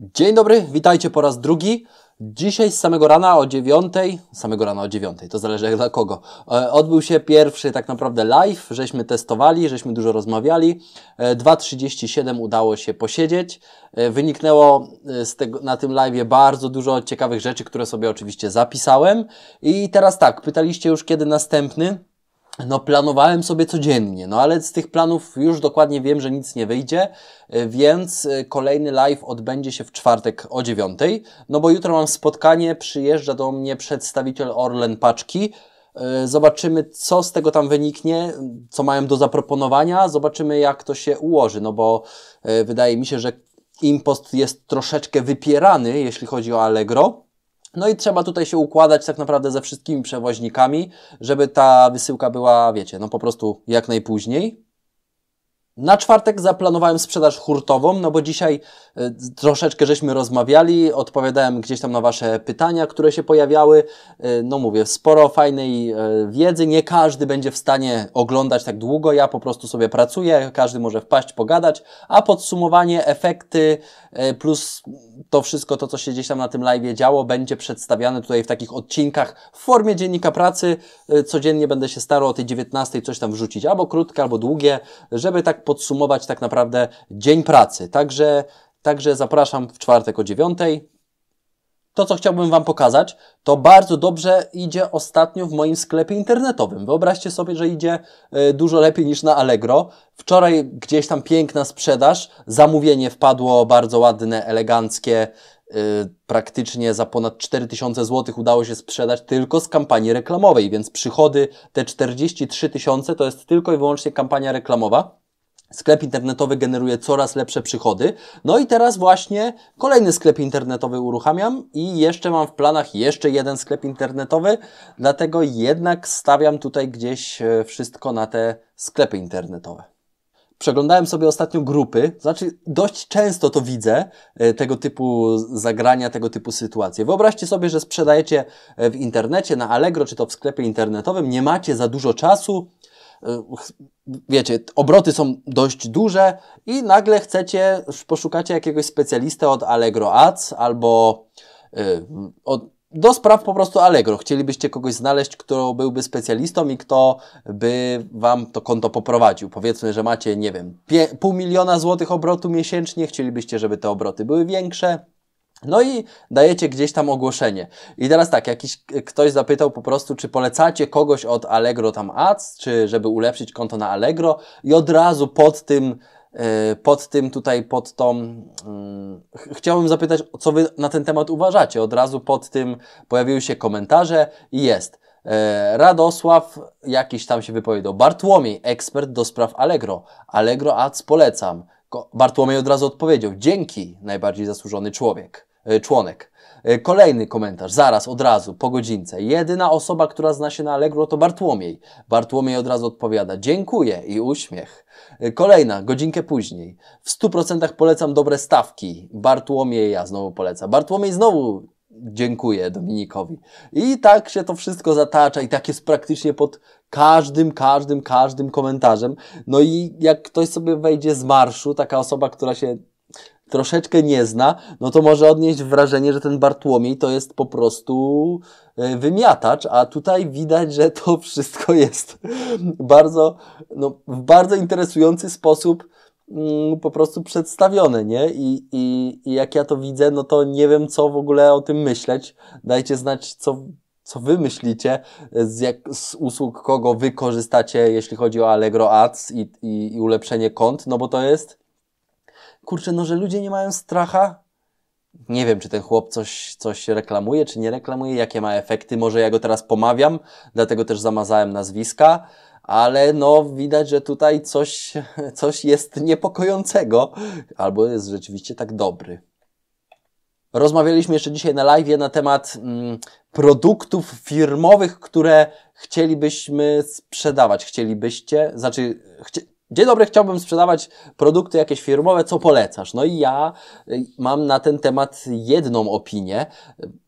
Dzień dobry, witajcie po raz drugi. Dzisiaj z samego rana o dziewiątej, samego rana o dziewiątej, to zależy jak dla kogo, e, odbył się pierwszy tak naprawdę live, żeśmy testowali, żeśmy dużo rozmawiali. 2.37 e, udało się posiedzieć. E, wyniknęło tego, na tym live bardzo dużo ciekawych rzeczy, które sobie oczywiście zapisałem. I teraz tak, pytaliście już kiedy następny no, planowałem sobie codziennie, no ale z tych planów już dokładnie wiem, że nic nie wyjdzie, e, więc e, kolejny live odbędzie się w czwartek o dziewiątej, no bo jutro mam spotkanie, przyjeżdża do mnie przedstawiciel Orlen Paczki, e, Zobaczymy, co z tego tam wyniknie, co mają do zaproponowania, zobaczymy, jak to się ułoży, no bo wydaje mi się, że impost jest troszeczkę wypierany, jeśli chodzi o Allegro. No i trzeba tutaj się układać tak naprawdę ze wszystkimi przewoźnikami, żeby ta wysyłka była, wiecie, no po prostu jak najpóźniej. Na czwartek zaplanowałem sprzedaż hurtową, no bo dzisiaj e, troszeczkę żeśmy rozmawiali, odpowiadałem gdzieś tam na Wasze pytania, które się pojawiały. E, no mówię, sporo fajnej e, wiedzy, nie każdy będzie w stanie oglądać tak długo, ja po prostu sobie pracuję, każdy może wpaść, pogadać, a podsumowanie, efekty plus to wszystko to, co się gdzieś tam na tym live działo, będzie przedstawiane tutaj w takich odcinkach w formie dziennika pracy. Codziennie będę się starał o tej 19 coś tam wrzucić, albo krótkie, albo długie, żeby tak podsumować tak naprawdę dzień pracy. Także, także zapraszam w czwartek o dziewiątej. To, co chciałbym Wam pokazać, to bardzo dobrze idzie ostatnio w moim sklepie internetowym. Wyobraźcie sobie, że idzie e, dużo lepiej niż na Allegro. Wczoraj gdzieś tam piękna sprzedaż, zamówienie wpadło bardzo ładne, eleganckie, e, praktycznie za ponad 4000 zł udało się sprzedać tylko z kampanii reklamowej, więc przychody te 43 tysiące to jest tylko i wyłącznie kampania reklamowa. Sklep internetowy generuje coraz lepsze przychody. No i teraz właśnie kolejny sklep internetowy uruchamiam i jeszcze mam w planach jeszcze jeden sklep internetowy, dlatego jednak stawiam tutaj gdzieś e, wszystko na te sklepy internetowe. Przeglądałem sobie ostatnio grupy, znaczy dość często to widzę, e, tego typu zagrania, tego typu sytuacje. Wyobraźcie sobie, że sprzedajecie e, w internecie, na Allegro czy to w sklepie internetowym, nie macie za dużo czasu, Y, wiecie, obroty są dość duże i nagle chcecie, poszukacie jakiegoś specjalistę od Allegro Ads albo y, od, do spraw po prostu Allegro. Chcielibyście kogoś znaleźć, kto byłby specjalistą i kto by Wam to konto poprowadził. Powiedzmy, że macie, nie wiem, pół miliona złotych obrotu miesięcznie, chcielibyście, żeby te obroty były większe no i dajecie gdzieś tam ogłoszenie. I teraz tak, jakiś ktoś zapytał po prostu, czy polecacie kogoś od Allegro tam Ads, czy żeby ulepszyć konto na Allegro i od razu pod tym e, pod tym tutaj, pod tą. Mm, chciałbym zapytać, co Wy na ten temat uważacie. Od razu pod tym pojawiły się komentarze i jest. E, Radosław, jakiś tam się wypowiedział. Bartłomiej, ekspert do spraw Allegro. Allegro Ads polecam. Bartłomiej od razu odpowiedział. Dzięki, najbardziej zasłużony człowiek. E, członek. E, kolejny komentarz, zaraz, od razu, po godzince. Jedyna osoba, która zna się na Allegro to Bartłomiej. Bartłomiej od razu odpowiada, dziękuję i uśmiech. E, kolejna, godzinkę później. W 100% polecam dobre stawki. Bartłomiej ja znowu poleca. Bartłomiej znowu dziękuję Dominikowi. I tak się to wszystko zatacza i tak jest praktycznie pod każdym, każdym, każdym komentarzem. No i jak ktoś sobie wejdzie z marszu, taka osoba, która się troszeczkę nie zna, no to może odnieść wrażenie, że ten Bartłomiej to jest po prostu e, wymiatacz, a tutaj widać, że to wszystko jest bardzo, no, w bardzo interesujący sposób mm, po prostu przedstawione, nie? I, i, I jak ja to widzę, no to nie wiem, co w ogóle o tym myśleć. Dajcie znać, co co wy myślicie, z, jak, z usług kogo wy korzystacie, jeśli chodzi o Allegro Ads i, i, i ulepszenie kont, no bo to jest kurczę, no że ludzie nie mają stracha. Nie wiem, czy ten chłop coś, coś reklamuje, czy nie reklamuje, jakie ma efekty. Może ja go teraz pomawiam, dlatego też zamazałem nazwiska, ale no widać, że tutaj coś, coś jest niepokojącego, albo jest rzeczywiście tak dobry. Rozmawialiśmy jeszcze dzisiaj na live na temat mm, produktów firmowych, które chcielibyśmy sprzedawać. Chcielibyście, znaczy, Dzień dobry, chciałbym sprzedawać produkty jakieś firmowe, co polecasz? No i ja y, mam na ten temat jedną opinię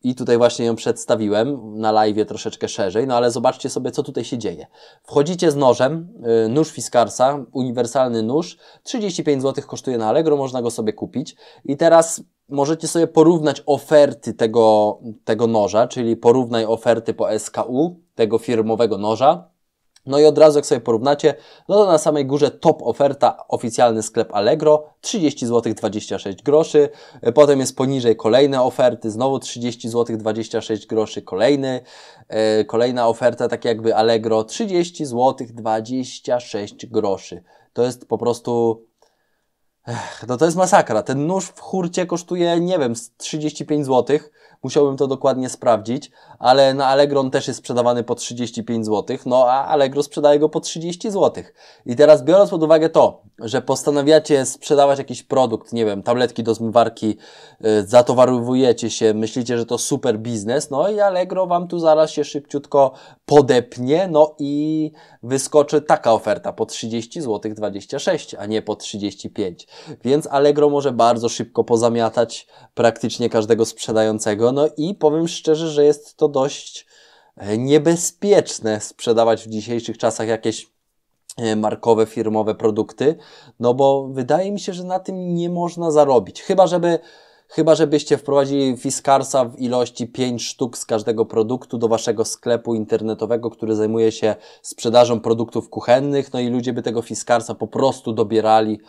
i tutaj właśnie ją przedstawiłem na live troszeczkę szerzej, no ale zobaczcie sobie, co tutaj się dzieje. Wchodzicie z nożem, y, nóż Fiskarsa, uniwersalny nóż, 35 zł kosztuje na Allegro, można go sobie kupić i teraz możecie sobie porównać oferty tego, tego noża, czyli porównaj oferty po SKU, tego firmowego noża, no i od razu jak sobie porównacie, no to na samej górze top oferta, oficjalny sklep Allegro, 30 zł 26 groszy. E, potem jest poniżej kolejne oferty, znowu 30 zł 26 groszy, kolejny, yy, kolejna oferta, tak jakby Allegro, 30 zł 26 groszy. To jest po prostu no to jest masakra. Ten nóż w hurcie kosztuje, nie wiem, 35 zł. Musiałbym to dokładnie sprawdzić, ale na Allegro on też jest sprzedawany po 35 zł, no a Allegro sprzedaje go po 30 zł. I teraz biorąc pod uwagę to, że postanawiacie sprzedawać jakiś produkt, nie wiem, tabletki do zmywarki, yy, zatowarowujecie się, myślicie, że to super biznes, no i Allegro Wam tu zaraz się szybciutko podepnie, no i wyskoczy taka oferta po 30 zł 26, a nie po 35. Więc Allegro może bardzo szybko pozamiatać praktycznie każdego sprzedającego, no i powiem szczerze, że jest to dość e, niebezpieczne sprzedawać w dzisiejszych czasach jakieś e, markowe, firmowe produkty, no bo wydaje mi się, że na tym nie można zarobić. Chyba, żeby Chyba, żebyście wprowadzili Fiskarsa w ilości 5 sztuk z każdego produktu do waszego sklepu internetowego, który zajmuje się sprzedażą produktów kuchennych, no i ludzie by tego Fiskarsa po prostu dobierali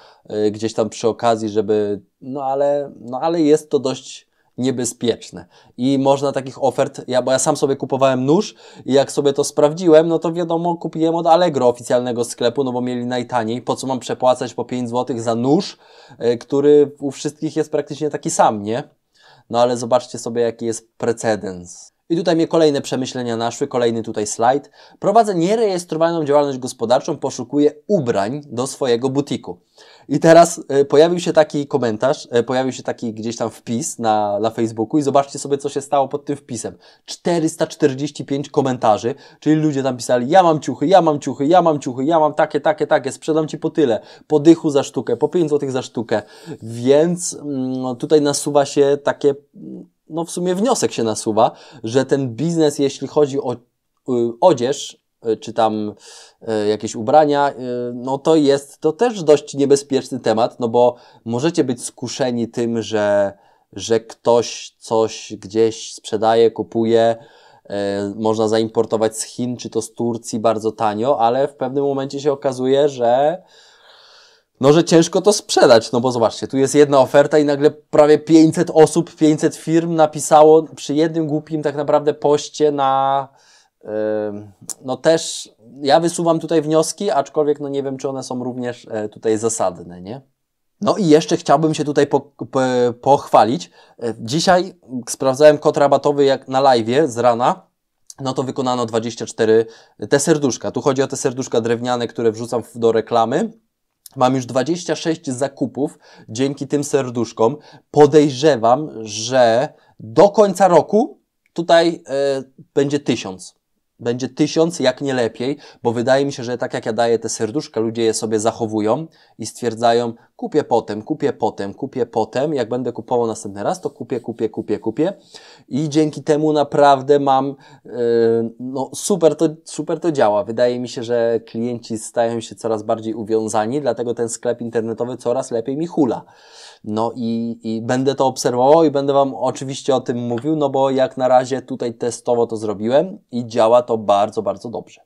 y, gdzieś tam przy okazji, żeby. No ale, no ale jest to dość niebezpieczne. I można takich ofert, ja, bo ja sam sobie kupowałem nóż i jak sobie to sprawdziłem, no to wiadomo, kupiłem od Allegro oficjalnego sklepu, no bo mieli najtaniej. Po co mam przepłacać po 5 zł za nóż, e, który u wszystkich jest praktycznie taki sam, nie? No ale zobaczcie sobie, jaki jest precedens. I tutaj mnie kolejne przemyślenia naszły, kolejny tutaj slajd. Prowadzę nierejestrowaną działalność gospodarczą, poszukuję ubrań do swojego butiku. I teraz y, pojawił się taki komentarz, y, pojawił się taki gdzieś tam wpis na, na Facebooku i zobaczcie sobie, co się stało pod tym wpisem. 445 komentarzy, czyli ludzie tam pisali, ja mam ciuchy, ja mam ciuchy, ja mam ciuchy, ja mam takie, takie, takie, sprzedam Ci po tyle, po dychu za sztukę, po 5 zł za sztukę. Więc mm, no, tutaj nasuwa się takie no w sumie wniosek się nasuwa, że ten biznes, jeśli chodzi o y, odzież, y, czy tam y, jakieś ubrania, no to jest to też dość niebezpieczny temat, no bo możecie być skuszeni tym, że, że ktoś coś gdzieś sprzedaje, kupuje, można zaimportować z Chin czy to z Turcji bardzo tanio, ale w pewnym momencie się okazuje, że no że ciężko to sprzedać, no bo zobaczcie, tu jest jedna oferta i nagle prawie 500 osób, 500 firm napisało przy jednym głupim tak naprawdę poście na... no też ja wysuwam tutaj wnioski, aczkolwiek no nie wiem, czy one są również e, tutaj zasadne, nie? No i jeszcze chciałbym się tutaj po, po, pochwalić. E, dzisiaj sprawdzałem kod rabatowy jak na live z rana. No to wykonano 24 te serduszka. Tu chodzi o te serduszka drewniane, które wrzucam do reklamy. Mam już 26 zakupów dzięki tym serduszkom. Podejrzewam, że do końca roku tutaj e, będzie tysiąc. Będzie tysiąc, jak nie lepiej, bo wydaje mi się, że tak jak ja daję te serduszka, ludzie je sobie zachowują i stwierdzają, Kupię potem, kupię potem, kupię potem. Jak będę kupował następny raz, to kupię, kupię, kupię, kupię. I dzięki temu naprawdę mam, yy, no super to, super to działa. Wydaje mi się, że klienci stają się coraz bardziej uwiązani, dlatego ten sklep internetowy coraz lepiej mi hula. No i, i będę to obserwował i będę Wam oczywiście o tym mówił, no bo jak na razie tutaj testowo to zrobiłem i działa to bardzo, bardzo dobrze.